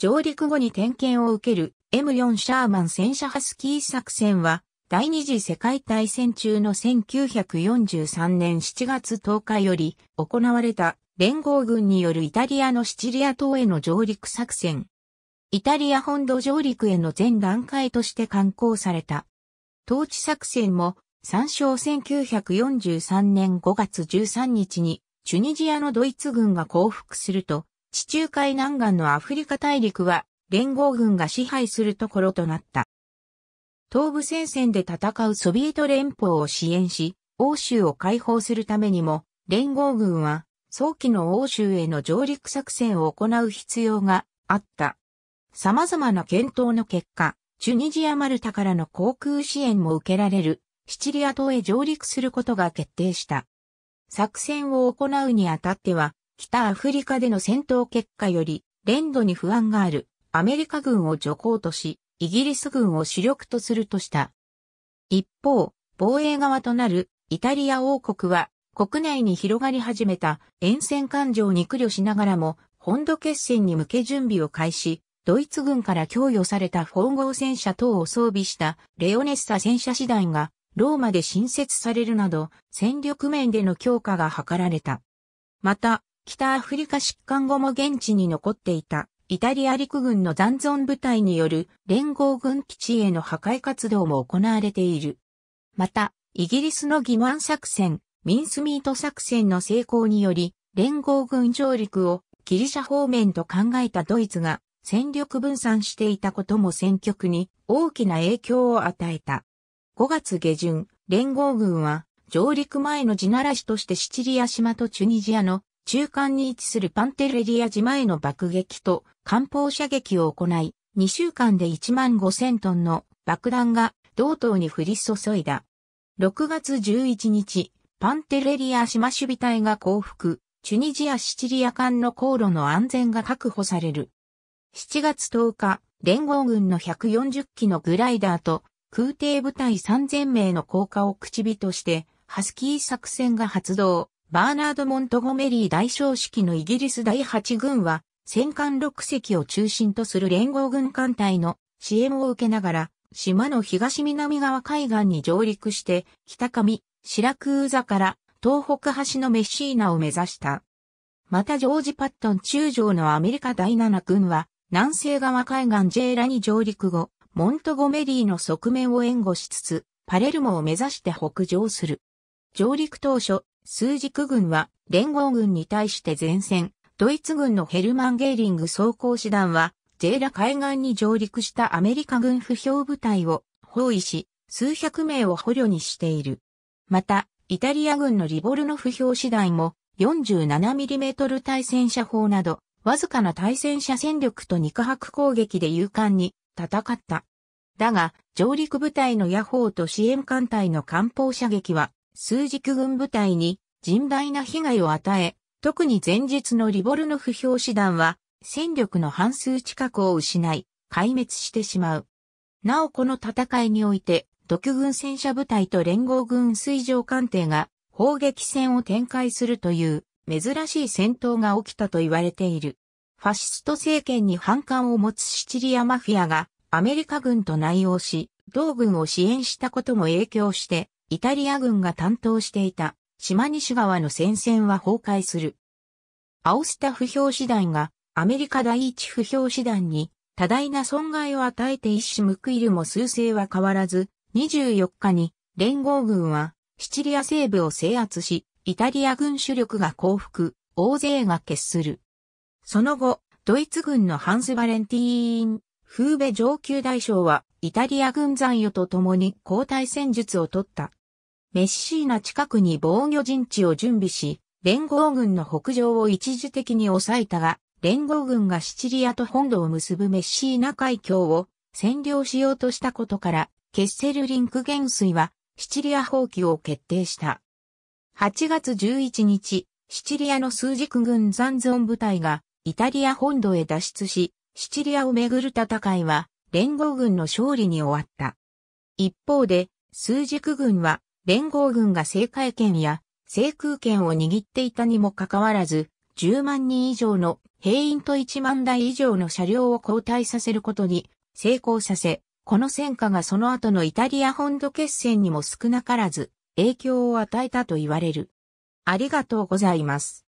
上陸後に点検を受ける M4 シャーマン戦車ハスキー作戦は、第二次世界大戦中の1943年7月10日より行われた連合軍によるイタリアのシチリア島への上陸作戦。イタリア本土上陸への全段階として刊行された。統治作戦も参照1943年5月13日にチュニジアのドイツ軍が降伏すると地中海南岸のアフリカ大陸は連合軍が支配するところとなった。東部戦線で戦うソビエト連邦を支援し、欧州を解放するためにも、連合軍は早期の欧州への上陸作戦を行う必要があった。様々な検討の結果、チュニジア・マルタからの航空支援も受けられる、シチリア島へ上陸することが決定した。作戦を行うにあたっては、北アフリカでの戦闘結果より、連度に不安がある、アメリカ軍を除行とし、イギリス軍を主力とするとした。一方、防衛側となるイタリア王国は国内に広がり始めた沿線環状に苦慮しながらも本土決戦に向け準備を開始、ドイツ軍から供与された本ォ号戦車等を装備したレオネッサ戦車師団がローマで新設されるなど戦力面での強化が図られた。また、北アフリカ疾患後も現地に残っていたイタリア陸軍の残存部隊による連合軍基地への破壊活動も行われている。また、イギリスの疑問作戦、ミンスミート作戦の成功により、連合軍上陸をギリシャ方面と考えたドイツが戦力分散していたことも戦局に大きな影響を与えた。5月下旬、連合軍は上陸前の地ならしとしてシチリア島とチュニジアの中間に位置するパンテレリア島への爆撃と艦砲射撃を行い、2週間で1万5000トンの爆弾が同島に降り注いだ。6月11日、パンテレリア島守備隊が降伏、チュニジア・シチリア間の航路の安全が確保される。7月10日、連合軍の140機のグライダーと空挺部隊3000名の降下を口火として、ハスキー作戦が発動。バーナード・モントゴメリー大将式のイギリス第8軍は、戦艦6隻を中心とする連合軍艦隊の支援を受けながら、島の東南側海岸に上陸して、北上、白空座から東北端のメッシーナを目指した。またジョージ・パットン中将のアメリカ第7軍は、南西側海岸ジェーラに上陸後、モントゴメリーの側面を援護しつつ、パレルモを目指して北上する。上陸当初、数軸軍は連合軍に対して前線、ドイツ軍のヘルマン・ゲーリング装甲師団は、ジェーラ海岸に上陸したアメリカ軍不評部隊を包囲し、数百名を捕虜にしている。また、イタリア軍のリボルの不評師団も 47mm 対戦車砲など、わずかな対戦車戦力と肉薄攻撃で勇敢に戦った。だが、上陸部隊の野砲と支援艦隊の艦砲射撃は数軸軍部隊に甚大な被害を与え、特に前日のリボルノフ表師団は戦力の半数近くを失い、壊滅してしまう。なおこの戦いにおいて、独軍戦車部隊と連合軍水上艦艇が砲撃戦を展開するという珍しい戦闘が起きたと言われている。ファシスト政権に反感を持つシチリアマフィアがアメリカ軍と内応し、同軍を支援したことも影響してイタリア軍が担当していた島西側の戦線は崩壊する。アオスタ不評師団がアメリカ第一不評師団に多大な損害を与えて一種報いるも数勢は変わらず、24日に連合軍はシチリア西部を制圧し、イタリア軍主力が降伏、大勢が決する。その後、ドイツ軍のハンス・バレンティーン、フーベ上級大将はイタリア軍残余と共に交代戦術を取った。メッシーナ近くに防御陣地を準備し、連合軍の北上を一時的に抑えたが、連合軍がシチリアと本土を結ぶメッシーナ海峡を占領しようとしたことから、ケッセルリンク元帥はシチリア放棄を決定した。8月11日、シチリアの数軸軍残存部隊がイタリア本土へ脱出し、シチリアをめぐる戦いは連合軍の勝利に終わった。一方で、数軸軍は連合軍が制海権や制空権を握っていたにもかかわらず、10万人以上の兵員と1万台以上の車両を交代させることに成功させ、この戦果がその後のイタリア本土決戦にも少なからず影響を与えたと言われる。ありがとうございます。